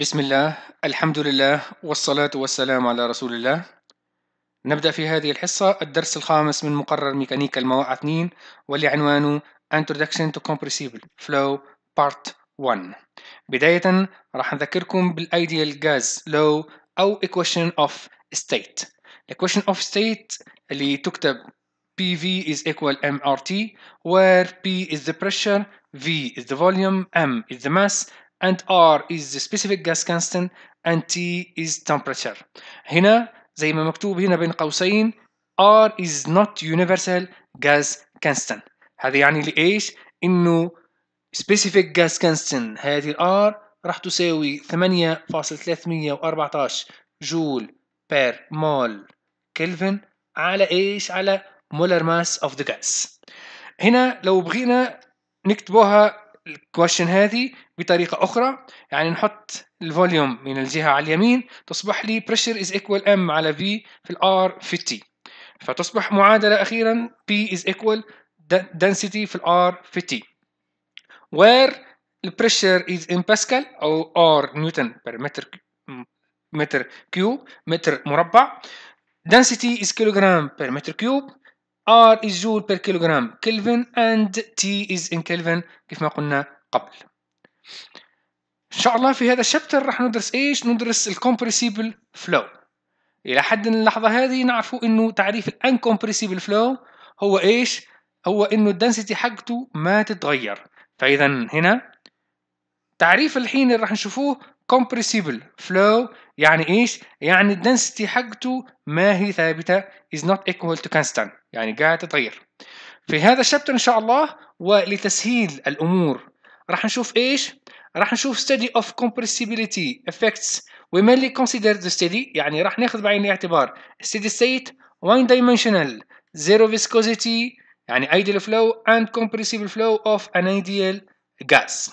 بسم الله الحمد لله والصلاة والسلام على رسول الله نبدأ في هذه الحصة الدرس الخامس من مقرر ميكانيكا المواد 2 واللي عنوانه Introduction to Compressible Flow Part 1 بداية راح نذكركم بالايديال جاز لو أو Equation of State Equation of State اللي تكتب PV is equal MRT where P is the pressure V is the volume M is the mass and R is the specific gas constant and T is temperature هنا زي ما مكتوب هنا بين قوسين R is not universal gas constant هذا يعني لإيش؟ إنه specific gas constant هذه R راح تساوي 8.314 جول بير مول كلفن على إيش؟ على مولر ماس of the gas هنا لو بغينا نكتبوها الكويشن هذه بطريقة أخرى يعني نحط الفوليوم من الجهة على اليمين تصبح لي pressure is equal M على V في r في T فتصبح معادلة أخيرا P is equal density في r في T where the pressure is in Pascal أو R نيوتن per meter متر كيوب متر مربع density is kilogram per meter كيوب R is joule per kilogram Kelvin and T is in Kelvin كيف ما قلنا قبل ان شاء الله في هذا الشابتر راح ندرس ايش ندرس الكومبريسيبل فلو الى حد اللحظه هذه نعرفوا انه تعريف الانكومبريسيبل فلو هو ايش هو انه الدنسيتي حقته ما تتغير فاذا هنا تعريف الحين اللي راح نشوفوه كومبريسيبل فلو يعني ايش يعني الدنسيتي حقته ما هي ثابته is not equal to constant يعني قاعده تتغير في هذا الشابتر ان شاء الله ولتسهيل الامور راح نشوف ايش راح نشوف study of compressibility effects we mainly consider the study يعني راح ناخذ بعين الاعتبار steady state one dimensional zero viscosity يعني ideal flow and compressible flow of an ideal gas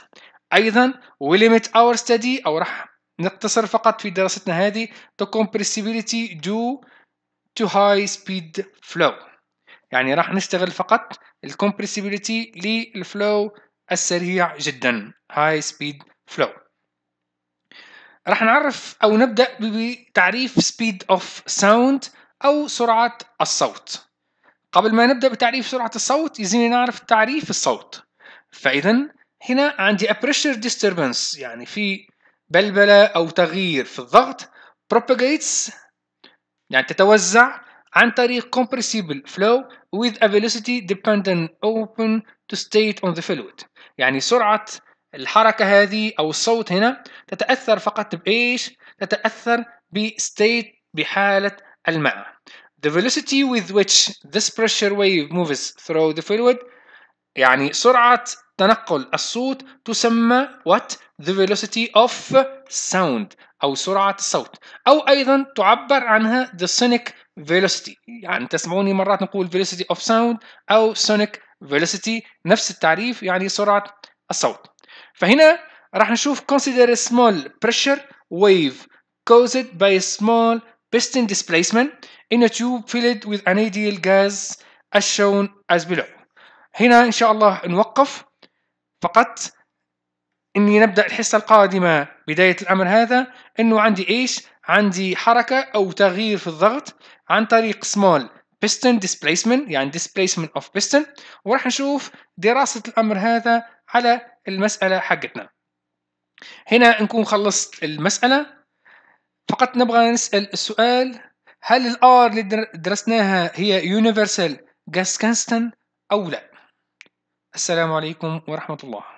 ايضا we limit our study او راح نقتصر فقط في دراستنا هذه the compressibility due to high speed flow يعني راح نشتغل فقط الكومبريسيبيليتي للفلو السريع جدا هاي سبيد فلو رح نعرف او نبدا بتعريف سبيد اوف ساوند او سرعه الصوت قبل ما نبدا بتعريف سرعه الصوت يزيني نعرف تعريف الصوت فاذا هنا عندي pressure disturbance يعني في بلبله او تغيير في الضغط propagates يعني تتوزع عن طريق compressible flow with a velocity dependent open to state on the fluid يعني سرعة الحركة هذه أو الصوت هنا تتأثر فقط بإيش؟ تتأثر بستيت بحالة الماء. The velocity with which this pressure wave moves through the fluid يعني سرعة تنقل الصوت تسمى what? The velocity of sound أو سرعة الصوت أو أيضا تعبر عنها the sonic velocity يعني تسمعوني مرات نقول velocity of sound أو sonic velocity نفس التعريف يعني سرعة الصوت فهنا راح نشوف consider a small pressure wave caused by a small piston displacement in a tube filled with an ideal gas as shown as below هنا إن شاء الله نوقف فقط إني نبدأ الحصة القادمة بداية الأمر هذا إنه عندي إيش عندي حركة أو تغيير في الضغط عن طريق small piston displacement يعني displacement of piston وراح نشوف دراسة الأمر هذا على المسألة حقتنا هنا نكون خلصت المسألة فقط نبغى نسأل السؤال هل الار اللي درسناها هي يونيفرسال جاس كانستن أو لا السلام عليكم ورحمة الله